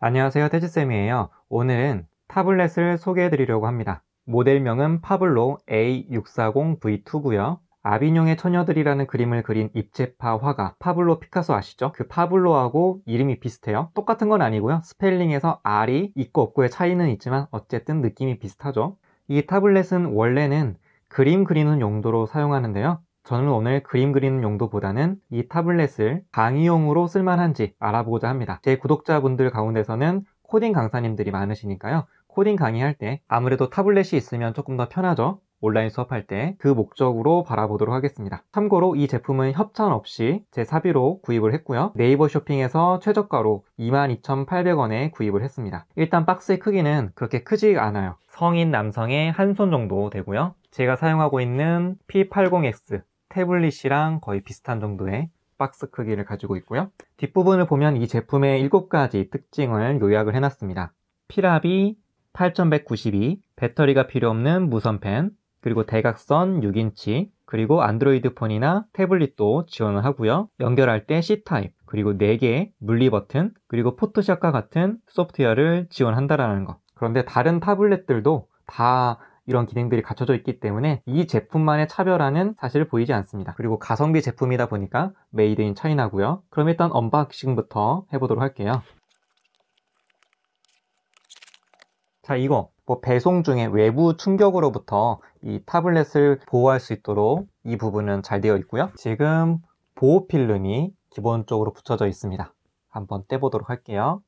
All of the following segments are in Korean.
안녕하세요 태지쌤이에요 오늘은 타블렛을 소개해 드리려고 합니다 모델명은 파블로 a 6 4 0 v 2구요 아비뇽의 처녀들이라는 그림을 그린 입체파 화가 파블로 피카소 아시죠? 그 파블로하고 이름이 비슷해요. 똑같은 건 아니고요. 스펠링에서 R이 있고 없고의 차이는 있지만 어쨌든 느낌이 비슷하죠. 이 타블렛은 원래는 그림 그리는 용도로 사용하는데요. 저는 오늘 그림 그리는 용도보다는 이 타블렛을 강의용으로 쓸만한지 알아보고자 합니다. 제 구독자분들 가운데서는 코딩 강사님들이 많으시니까요. 코딩 강의할 때 아무래도 타블렛이 있으면 조금 더 편하죠. 온라인 수업할 때 그 목적으로 바라보도록 하겠습니다. 참고로 이 제품은 협찬 없이 제 사비로 구입을 했고요. 네이버 쇼핑에서 최저가로 22,800원에 구입을 했습니다. 일단 박스의 크기는 그렇게 크지 않아요. 성인 남성의 한 손 정도 되고요. 제가 사용하고 있는 P80X 태블릿이랑 거의 비슷한 정도의 박스 크기를 가지고 있고요. 뒷부분을 보면 이 제품의 7가지 특징을 요약을 해놨습니다. 피라비 8192, 배터리가 필요 없는 무선펜, 그리고 대각선 6인치, 그리고 안드로이드 폰이나 태블릿도 지원을 하고요. 연결할 때 C타입, 그리고 4개의 물리 버튼, 그리고 포토샵과 같은 소프트웨어를 지원한다라는 것. 그런데 다른 타블렛들도 다 이런 기능들이 갖춰져 있기 때문에 이 제품만의 차별화는 사실 보이지 않습니다. 그리고 가성비 제품이다 보니까 메이드 인 차이나고요. 그럼 일단 언박싱부터 해보도록 할게요. 자, 이거 뭐 배송 중에 외부 충격으로부터 이 타블렛을 보호할 수 있도록 이 부분은 잘 되어 있고요. 지금 보호 필름이 기본적으로 붙여져 있습니다. 한번 떼보도록 할게요.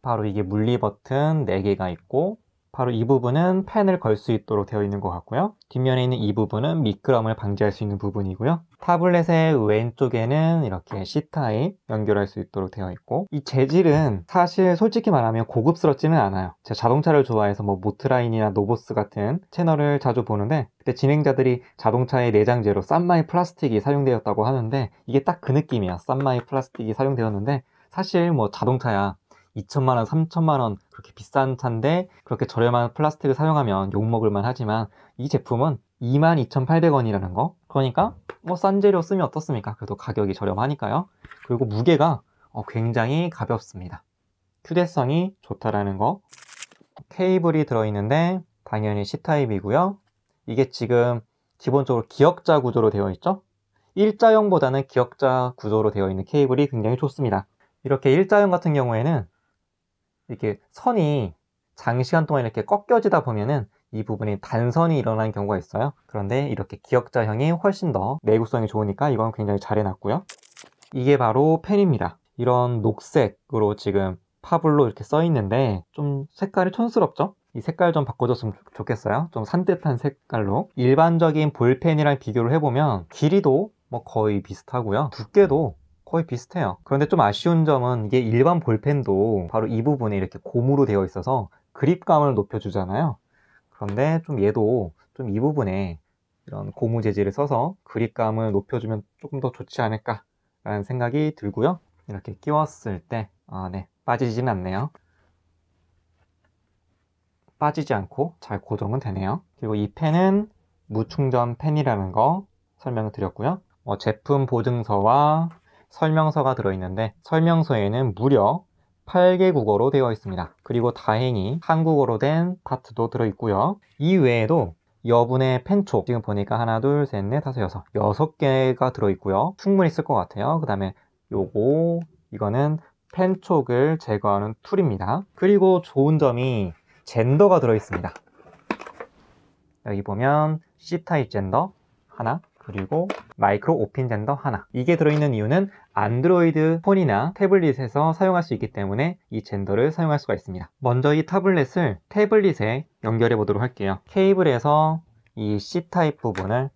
바로 이게 물리 버튼 4개가 있고 바로 이 부분은 펜을 걸 수 있도록 되어 있는 것 같고요. 뒷면에 있는 이 부분은 미끄럼을 방지할 수 있는 부분이고요. 타블렛의 왼쪽에는 이렇게 음. C타입 연결할 수 있도록 되어 있고 이 재질은 사실 솔직히 말하면 고급스럽지는 않아요 제가 자동차를 좋아해서 뭐 모트라인이나 노보스 같은 채널을 자주 보는데 그때 진행자들이 자동차의 내장재로 싼마이 플라스틱이 사용되었다고 하는데 이게 딱 그 느낌이야 싼마이 플라스틱이 사용되었는데 사실 뭐 자동차야 2천만원, 3천만원 그렇게 비싼 차인데 그렇게 저렴한 플라스틱을 사용하면 욕먹을만 하지만 이 제품은 22,800원이라는 거 그러니까 뭐 싼 재료 쓰면 어떻습니까? 그래도 가격이 저렴하니까요. 그리고 무게가 어, 굉장히 가볍습니다. 휴대성이 좋다라는 거. 케이블이 들어있는데 당연히 C타입이고요. 이게 지금 기본적으로 기역자 구조로 되어 있죠? 일자형보다는 기역자 구조로 되어 있는 케이블이 굉장히 좋습니다. 이렇게 일자형 같은 경우에는 이렇게 선이 장시간 동안 이렇게 꺾여지다 보면은 이 부분이 단선이 일어난 경우가 있어요 그런데 이렇게 기역자형이 훨씬 더 내구성이 좋으니까 이건 굉장히 잘 해놨고요 이게 바로 펜입니다 이런 녹색으로 지금 파블로 이렇게 써 있는데 좀 색깔이 촌스럽죠? 이 색깔 좀 바꿔줬으면 좋겠어요 좀 산뜻한 색깔로 일반적인 볼펜이랑 비교를 해보면 길이도 뭐 거의 비슷하고요 두께도 거의 비슷해요 그런데 좀 아쉬운 점은 이게 일반 볼펜도 바로 이 부분에 이렇게 고무로 되어 있어서 그립감을 높여주잖아요 그런데 좀 얘도 좀 이 부분에 이런 고무 재질을 써서 그립감을 높여주면 조금 더 좋지 않을까라는 생각이 들고요. 이렇게 끼웠을 때, 아, 네, 빠지진 않네요. 빠지지 않고 잘 고정은 되네요. 그리고 이 펜은 무충전 펜이라는 거 설명을 드렸고요. 어, 제품 보증서와 설명서가 들어있는데 설명서에는 무려 8개국어로 되어 있습니다. 그리고 다행히 한국어로 된 파트도 들어있고요. 이 외에도 여분의 펜촉 지금 보니까 하나 둘셋넷 다섯 여섯 여섯 개가 들어있고요. 충분히 쓸 것 같아요. 그 다음에 요거 이거는 펜촉을 제거하는 툴입니다. 그리고 좋은 점이 젠더가 들어있습니다. 여기 보면 C타입 젠더 하나 그리고 마이크로 오핀 젠더 하나 이게 들어있는 이유는 안드로이드 폰이나 태블릿에서 사용할 수 있기 때문에 이 젠더를 사용할 수가 있습니다 먼저 이 타블렛을 태블릿에 연결해 보도록 할게요 케이블에서 이 C타입 부분을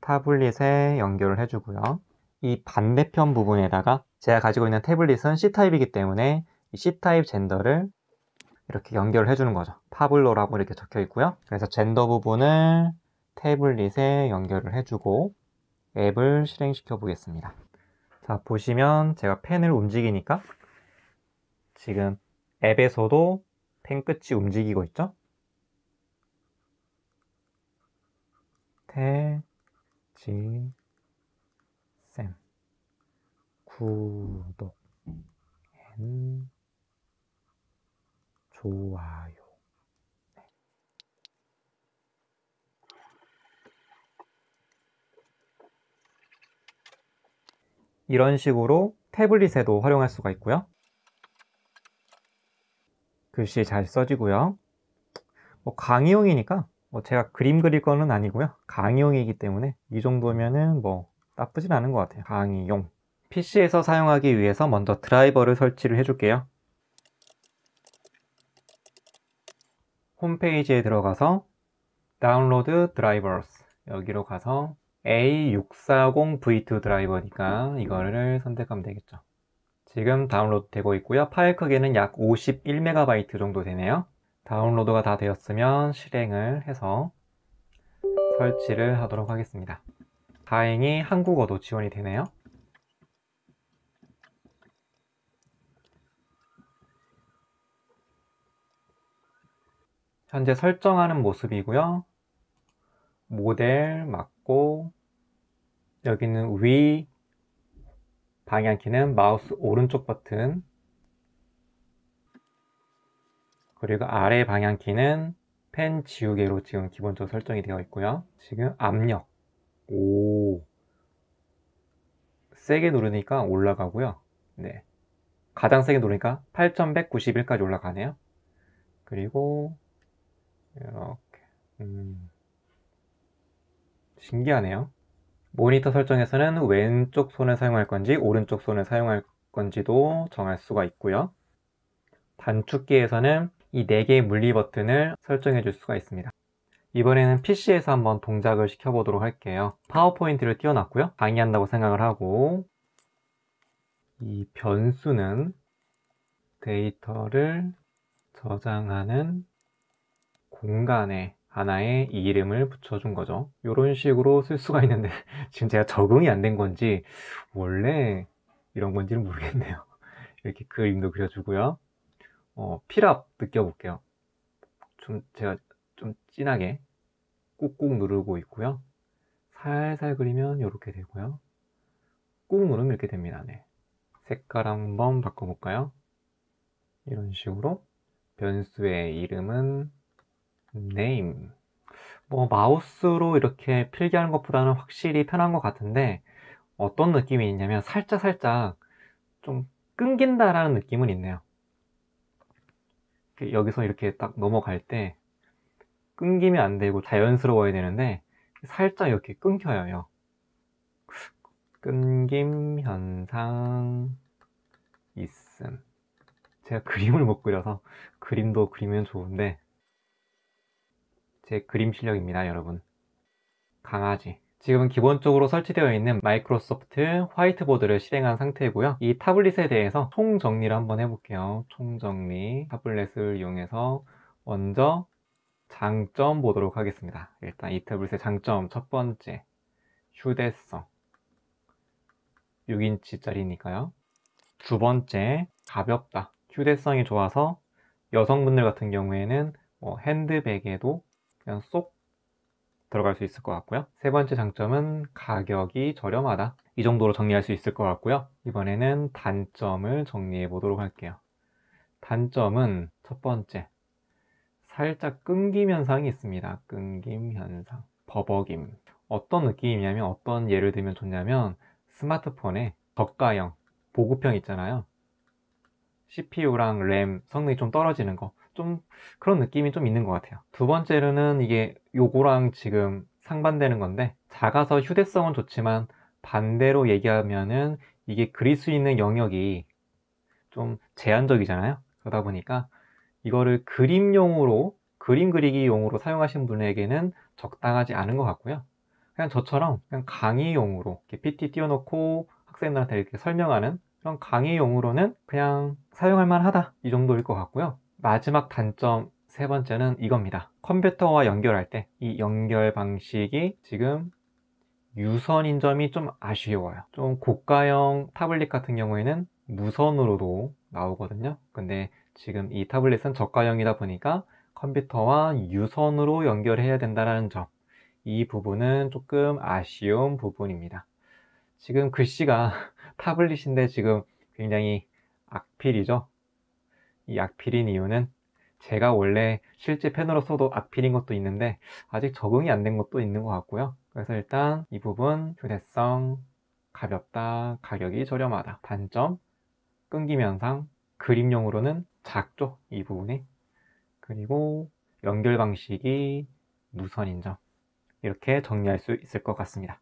타블릿에 연결을 해주고요 이 반대편 부분에다가 제가 가지고 있는 태블릿은 C타입이기 때문에 C타입 젠더를 이렇게 연결을 해주는 거죠 파블로라고 이렇게 적혀 있고요 그래서 젠더 부분을 태블릿에 연결을 해주고 앱을 실행시켜 보겠습니다. 자, 보시면 제가 펜을 움직이니까 지금 앱에서도 펜 끝이 움직이고 있죠? 태, 지, 쌤. 구독, 좋아요. 이런 식으로 태블릿에도 활용할 수가 있고요. 글씨 잘 써지고요. 뭐 강의용이니까 뭐 제가 그림 그릴 거는 아니고요. 강의용이기 때문에 이 정도면은 뭐 나쁘진 않은 것 같아요. 강의용. PC에서 사용하기 위해서 먼저 드라이버를 설치를 해줄게요. 홈페이지에 들어가서 다운로드 드라이버스 여기로 가서 A640V2 드라이버니까 음. 이거를 선택하면 되겠죠. 지금 다운로드 되고 있고요. 파일 크기는 약 51MB 정도 되네요. 다운로드가 다 되었으면 실행을 해서 설치를 하도록 하겠습니다. 다행히 한국어도 지원이 되네요. 현재 설정하는 모습이고요. 모델 막 있고 여기는 위 방향키는 마우스 오른쪽 버튼 그리고 아래 방향키는 펜 지우개로 지금 기본적으로 설정이 되어 있고요 지금 압력 오 세게 누르니까 올라가고요 네 가장 세게 누르니까 8191까지 올라가네요 그리고 이렇게 음. 신기하네요. 모니터 설정에서는 왼쪽 손을 사용할 건지 오른쪽 손을 사용할 건지도 정할 수가 있고요. 단축키에서는 이 4개의 물리 버튼을 설정해 줄 수가 있습니다. 이번에는 PC에서 한번 동작을 시켜보도록 할게요. 파워포인트를 띄워놨고요. 강의한다고 생각을 하고 이 변수는 데이터를 저장하는 공간에 하나의 이름을 붙여준 거죠 이런 식으로 쓸 수가 있는데 지금 제가 적응이 안 된 건지 원래 이런 건지는 모르겠네요 이렇게 그림도 그려주고요 어, 필압 느껴볼게요 좀 제가 좀 진하게 꾹꾹 누르고 있고요 살살 그리면 이렇게 되고요 꾹 누르면 이렇게 됩니다 네. 색깔 한번 바꿔볼까요? 이런 식으로 변수의 이름은 name 뭐 마우스로 이렇게 필기하는 것보다는 확실히 편한 것 같은데 어떤 느낌이 있냐면 살짝살짝 좀 끊긴다라는 느낌은 있네요 그 여기서 이렇게 딱 넘어갈 때 끊기면 안 되고 자연스러워야 되는데 살짝 이렇게 끊겨요 끊김 현상 있음 제가 그림을 못 그려서 그림도 그리면 좋은데 제 그림 실력입니다 여러분 강아지 지금은 기본적으로 설치되어 있는 마이크로소프트 화이트보드를 실행한 상태이고요 이 타블릿에 대해서 총정리를 한번 해볼게요 총정리 타블렛을 이용해서 먼저 장점 보도록 하겠습니다 일단 이 타블릿의 장점 첫 번째 휴대성 6인치짜리니까요 두 번째 가볍다 휴대성이 좋아서 여성분들 같은 경우에는 뭐 핸드백에도 그냥 쏙 들어갈 수 있을 것 같고요 세 번째 장점은 가격이 저렴하다 이 정도로 정리할 수 있을 것 같고요 이번에는 단점을 정리해 보도록 할게요 단점은 첫 번째 살짝 끊김 현상이 있습니다 끊김 현상 버벅임 어떤 느낌이냐면 어떤 예를 들면 좋냐면 스마트폰에 저가형 보급형 있잖아요 CPU랑 램 성능이 좀 떨어지는 거좀 그런 느낌이 좀 있는 것 같아요 두 번째로는 이게 요거랑 지금 상반되는 건데 작아서 휴대성은 좋지만 반대로 얘기하면은 이게 그릴 수 있는 영역이 좀 제한적이잖아요 그러다 보니까 이거를 그림용으로 그림 그리기용으로 사용하신 분에게는 적당하지 않은 것 같고요 그냥 저처럼 그냥 강의용으로 이렇게 PT 띄워놓고 학생들한테 이렇게 설명하는 그런 강의용으로는 그냥 사용할 만하다 이 정도일 것 같고요 마지막 단점 세 번째는 이겁니다 컴퓨터와 연결할 때 이 연결 방식이 지금 유선인 점이 좀 아쉬워요 좀 고가형 타블릿 같은 경우에는 무선으로도 나오거든요 근데 지금 이 타블릿은 저가형이다 보니까 컴퓨터와 유선으로 연결해야 된다는 점 이 부분은 조금 아쉬운 부분입니다 지금 글씨가 타블릿인데 지금 굉장히 악필이죠 이 악필인 이유는 제가 원래 실제 팬으로서도 악필인 것도 있는데 아직 적응이 안 된 것도 있는 것 같고요 그래서 일단 이 부분 휴대성 가볍다 가격이 저렴하다 단점 끊김 현상 그림용으로는 작죠 이 부분이 그리고 연결 방식이 무선인 점 이렇게 정리할 수 있을 것 같습니다